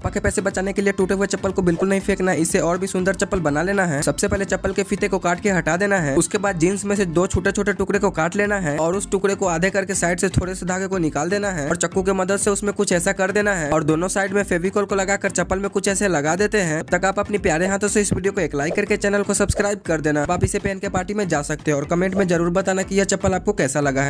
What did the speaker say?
पके के पैसे बचाने के लिए टूटे हुए चप्पल को बिल्कुल नहीं फेंकना इसे और भी सुंदर चप्पल बना लेना है सबसे पहले चप्पल के फीते को काट के हटा देना है उसके बाद जीन्स में से दो छोटे छोटे टुकड़े को काट लेना है और उस टुकड़े को आधे करके साइड से थोड़े से धागे को निकाल देना है और चक्कू के मदद से उसमें कुछ ऐसा कर देना है और दोनों साइड में फेविकोल को लगाकर चप्पल में कुछ ऐसे लगा देते हैं तक आप अपने प्यारे हाथों से इस वीडियो को एक लाइक करके चैनल को सब्सक्राइब कर देना आप इसे पहन के पार्टी में जा सकते हैं और कमेंट में जरूर बताना की यह चप्पल आपको कैसा लगा है